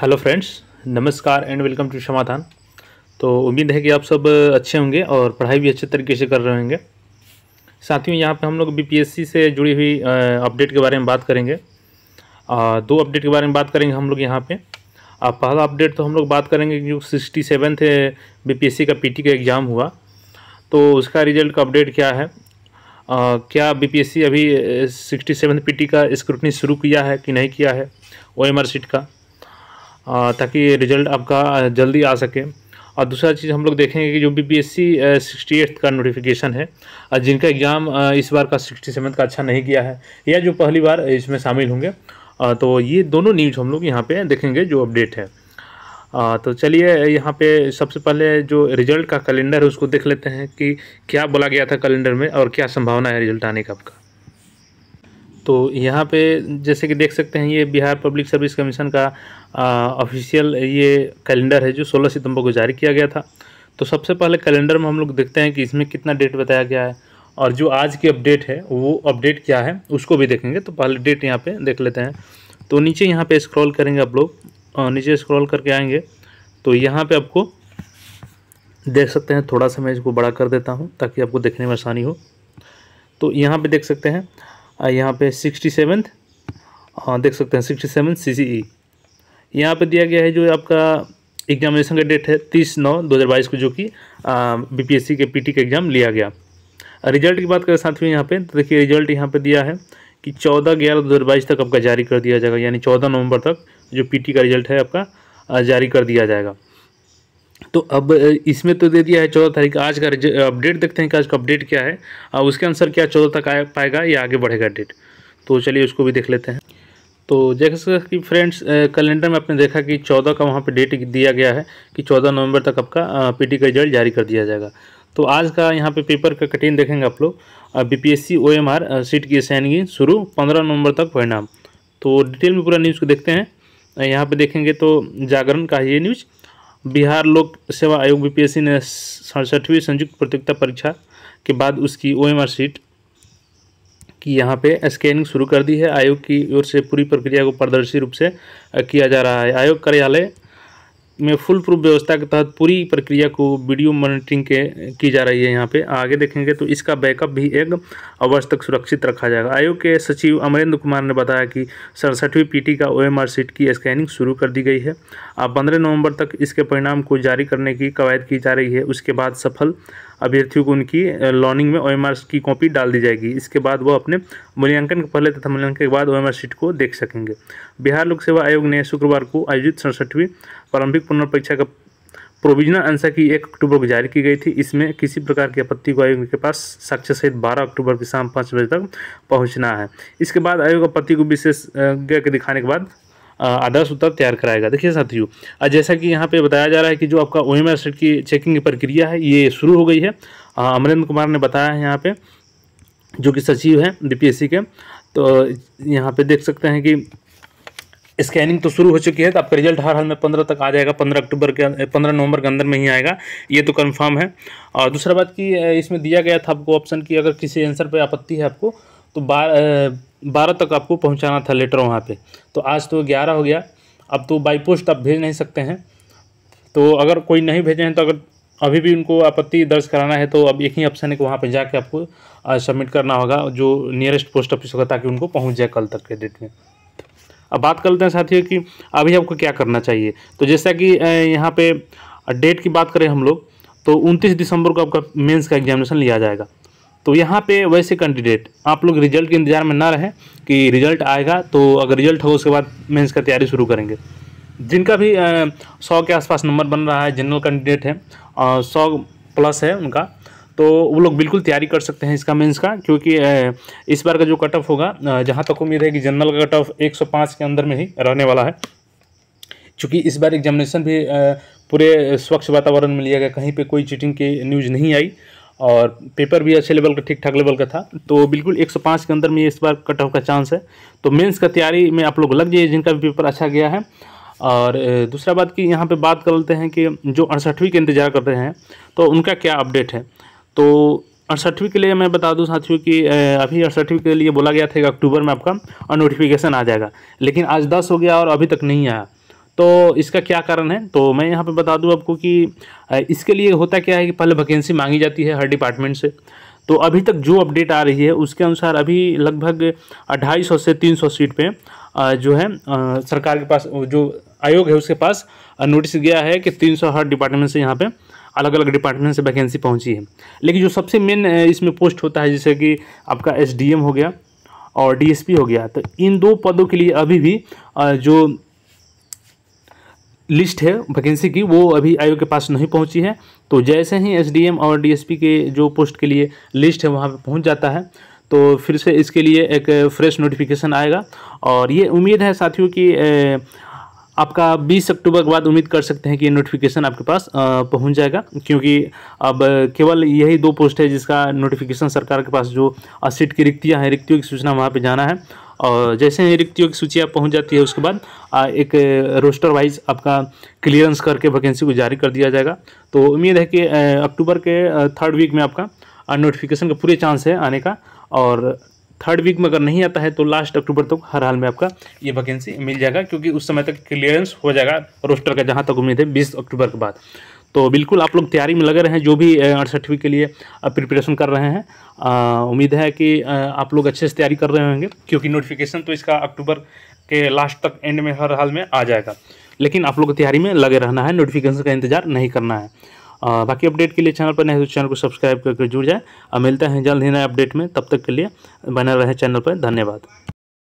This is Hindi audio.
हेलो फ्रेंड्स नमस्कार एंड वेलकम टू समाधान तो उम्मीद है कि आप सब अच्छे होंगे और पढ़ाई भी अच्छे तरीके से कर रहे होंगे साथियों यहाँ पे हम लोग बीपीएससी से जुड़ी हुई अपडेट के बारे में बात करेंगे आ, दो अपडेट के बारे में बात करेंगे हम लोग यहाँ पे आप पहला अपडेट तो हम लोग बात करेंगे जो सिक्सटी सेवन्थ बी का पी का एग्ज़ाम हुआ तो उसका रिजल्ट का अपडेट क्या है आ, क्या बीपीएससी अभी सिक्सटी सेवन पीटी का स्क्रूटनी शुरू किया है कि नहीं किया है ओ एम सीट का ताकि रिजल्ट आपका जल्दी आ सके और दूसरा चीज़ हम लोग देखेंगे कि जो B P S C sixty eighth का नोटिफिकेशन है जिनका एग्ज़ाम इस बार का सिक्सटी सेवन का अच्छा नहीं किया है या जो पहली बार इसमें शामिल होंगे तो ये दोनों न्यूज़ हम लोग यहाँ पे देखेंगे जो अपडेट है तो चलिए यहाँ पे सबसे पहले जो रिजल्ट का कैलेंडर है उसको देख लेते हैं कि क्या बोला गया था कैलेंडर में और क्या संभावना है रिजल्ट आने का आपका तो यहाँ पे जैसे कि देख सकते हैं ये बिहार पब्लिक सर्विस कमीशन का ऑफिशियल ये कैलेंडर है जो 16 सितंबर को जारी किया गया था तो सबसे पहले कैलेंडर में हम लोग देखते हैं कि इसमें कितना डेट बताया गया है और जो आज की अपडेट है वो अपडेट क्या है उसको भी देखेंगे तो पहले डेट यहाँ पे देख लेते हैं तो नीचे यहाँ पे स्क्रॉल करेंगे आप लोग नीचे स्क्रॉल करके आएंगे तो यहाँ पर आपको देख सकते हैं थोड़ा सा मैं इसको बड़ा कर देता हूँ ताकि आपको देखने में आसानी हो तो यहाँ पे देख सकते हैं यहाँ पे सिक्सटी सेवन देख सकते हैं सिक्सटी सेवन सी सी ई यहाँ पर दिया गया है जो आपका एग्जामिनेशन का डेट है तीस नौ दो हज़ार बाईस को जो कि बीपीएससी के पीटी का एग्ज़ाम लिया गया रिजल्ट की बात करें साथियों यहाँ पे तो देखिए रिजल्ट यहाँ पे दिया है कि चौदह ग्यारह दो हज़ार बाईस तक आपका जारी कर दिया जाएगा यानी चौदह नवंबर तक जो पीटी का रिजल्ट है आपका जारी कर दिया जाएगा तो अब इसमें तो दे दिया है चौदह तारीख आज का अपडेट देखते हैं कि आज का अपडेट क्या है उसके आंसर क्या चौदह तक आ पाएगा या आगे बढ़ेगा डेट तो चलिए उसको भी देख लेते हैं तो जैसे कि फ्रेंड्स कैलेंडर में आपने देखा कि चौदह का वहाँ पे डेट दिया गया है कि चौदह नवंबर तक आपका पीटी का रिजल्ट जारी कर दिया जाएगा तो आज का यहाँ पे पेपर का कटिन देखेंगे आप लोग बीपीएससी ओएमआर सीट की असाइनगी शुरू पंद्रह नवंबर तक परिणाम तो डिटेल में पूरा न्यूज़ को देखते हैं यहाँ पर देखेंगे तो जागरण का ये न्यूज़ बिहार लोक सेवा आयोग बी ने सड़सठवीं संयुक्त प्रतियोगिता परीक्षा के बाद उसकी आर सीट की यहाँ पे स्कैनिंग शुरू कर दी है आयोग की ओर से पूरी प्रक्रिया को पारदर्शी रूप से किया जा रहा है आयोग कार्यालय में फुल प्रूफ व्यवस्था के तहत पूरी प्रक्रिया को वीडियो मॉनिटरिंग के की जा रही है यहाँ पे आगे देखेंगे तो इसका बैकअप भी एक अवर्ष तक सुरक्षित रखा जाएगा आयोग के सचिव अमरेंद्र कुमार ने बताया कि सड़सठवीं पीटी का ओएमआर सीट की स्कैनिंग शुरू कर दी गई है अब पंद्रह नवंबर तक इसके परिणाम को जारी करने की कवायद की जा रही है उसके बाद सफल अभ्यर्थियों को उनकी लॉनिंग में ओ की कॉपी डाल दी जाएगी इसके बाद वो अपने मूल्यांकन के पहले तथा मूल्यांकन के बाद ओ सीट को देख सकेंगे बिहार लोक सेवा आयोग ने शुक्रवार को आयोजित सड़सठवीं प्रारंभिक पुनर्परीक्षा का प्रोविजनल आंसर की एक अक्टूबर को जारी की गई थी इसमें किसी प्रकार की आपत्ति को आयोग के पास साक्ष्य सहित बारह अक्टूबर की शाम पाँच बजे तक पहुंचना है इसके बाद आयोग आपत्ति को विशेषज्ञ के दिखाने के बाद आदर्श उत्तर तैयार कराएगा देखिए साथियों आज जैसा कि यहाँ पे बताया जा रहा है कि जो आपका ओ एम की चेकिंग की प्रक्रिया है ये शुरू हो गई है अमरेंद्र कुमार ने बताया है यहाँ पर जो कि सचिव हैं बीपीएससी के तो यहाँ पे देख सकते हैं कि स्कैनिंग तो शुरू हो चुकी है तो आपका रिजल्ट हर हाल में पंद्रह तक आ जाएगा पंद्रह अक्टूबर के अं-, पंद्रह नवंबर के अंदर में ही आएगा ये तो कंफर्म है और दूसरा बात कि इसमें दिया गया था आपको ऑप्शन कि अगर किसी आंसर पे आपत्ति है आपको तो बारह बारह तक आपको पहुंचाना था लेटर वहाँ पे तो आज तो ग्यारह हो गया अब तो बाई पोस्ट आप भेज नहीं सकते हैं तो अगर कोई नहीं भेजे हैं तो अगर अभी भी उनको आपत्ति दर्ज कराना है तो अब एक ही ऑप्शन है कि वहाँ पर जाके आपको सबमिट करना होगा जो नियरेस्ट पोस्ट ऑफिस होगा ताकि उनको पहुँच जाए कल तक के डेट में अब बात कर लेते हैं साथियों कि अभी आपको क्या करना चाहिए तो जैसा कि यहाँ पे डेट की बात करें हम लोग तो 29 दिसंबर को आपका मेंस का एग्जामिनेशन लिया जाएगा तो यहाँ पे वैसे कैंडिडेट आप लोग रिजल्ट के इंतज़ार में ना रहें कि रिजल्ट आएगा तो अगर रिजल्ट होगा उसके बाद मेंस का तैयारी शुरू करेंगे जिनका भी सौ के आसपास नंबर बन रहा है जनरल कैंडिडेट है सौ प्लस है उनका तो वो लोग बिल्कुल तैयारी कर सकते हैं इसका मेंस का क्योंकि इस बार का जो कट ऑफ होगा जहाँ तक उम्मीद है कि जनरल का कट ऑफ 105 के अंदर में ही रहने वाला है चूँकि इस बार एग्जामिनेशन भी पूरे स्वच्छ वातावरण में लिया गया कहीं पे कोई चीटिंग की न्यूज़ नहीं आई और पेपर भी अच्छे लेवल का ठीक ठाक लेवल का था तो बिल्कुल 105 के अंदर में इस बार कट ऑफ का चांस है तो मेंस का तैयारी में आप लोग लग जाइए जिनका भी पेपर अच्छा गया है और दूसरा बात कि यहाँ पे बात कर लेते हैं कि जो अड़सठवीं के इंतज़ार कर रहे हैं तो उनका क्या अपडेट है तो अड़सठवीं के लिए मैं बता दूं साथियों कि अभी अड़सठवीं के लिए बोला गया था कि अक्टूबर में आपका और नोटिफिकेशन आ जाएगा लेकिन आज दस हो गया और अभी तक नहीं आया तो इसका क्या कारण है तो मैं यहाँ पर बता दूँ आपको कि इसके लिए होता क्या है कि पहले वैकेंसी मांगी जाती है हर डिपार्टमेंट से तो अभी तक जो अपडेट आ रही है उसके अनुसार अभी लगभग अढ़ाई से तीन सीट पर जो है सरकार के पास जो आयोग है उसके पास नोटिस गया है कि तीन सौ हर डिपार्टमेंट से यहाँ पे अलग अलग डिपार्टमेंट से वैकेंसी पहुँची है लेकिन जो सबसे मेन इसमें पोस्ट होता है जैसे कि आपका एस हो गया और डी हो गया तो इन दो पदों के लिए अभी भी जो लिस्ट है वैकेंसी की वो अभी आयोग के पास नहीं पहुंची है तो जैसे ही एसडीएम और डीएसपी के जो पोस्ट के लिए लिस्ट है वहाँ पे पहुंच जाता है तो फिर से इसके लिए एक फ्रेश नोटिफिकेशन आएगा और ये उम्मीद है साथियों कि आपका 20 अक्टूबर के बाद उम्मीद कर सकते हैं कि नोटिफिकेशन आपके पास पहुंच जाएगा क्योंकि अब केवल यही दो पोस्ट है जिसका नोटिफिकेशन सरकार के पास जो सीट की रिक्तियाँ हैं रिक्तियों की सूचना वहाँ पर जाना है और जैसे ही रिक्तियों की सूची आप पहुँच जाती है उसके बाद एक रोस्टर वाइज आपका क्लियरेंस करके वैकेंसी को जारी कर दिया जाएगा तो उम्मीद है कि अक्टूबर के थर्ड वीक में आपका नोटिफिकेशन का पूरे चांस है आने का और थर्ड वीक में अगर नहीं आता है तो लास्ट अक्टूबर तक तो हर हाल में आपका ये वैकेंसी मिल जाएगा क्योंकि उस समय तक क्लियरेंस हो जाएगा रोस्टर का जहाँ तक उम्मीद है बीस अक्टूबर के बाद तो बिल्कुल आप लोग तैयारी में लगे रहे हैं जो भी अड़सठवीं के लिए प्रिपरेशन कर रहे हैं उम्मीद है कि आप लोग अच्छे से तैयारी कर रहे होंगे क्योंकि नोटिफिकेशन तो इसका अक्टूबर के लास्ट तक एंड में हर हाल में आ जाएगा लेकिन आप लोग तैयारी में लगे रहना है नोटिफिकेशन का इंतजार नहीं करना है बाकी अपडेट के लिए चैनल पर नहीं है तो चैनल को सब्सक्राइब करके जुड़ जाए और मिलते हैं जल्द ही नए अपडेट में तब तक के लिए बना रहे चैनल पर धन्यवाद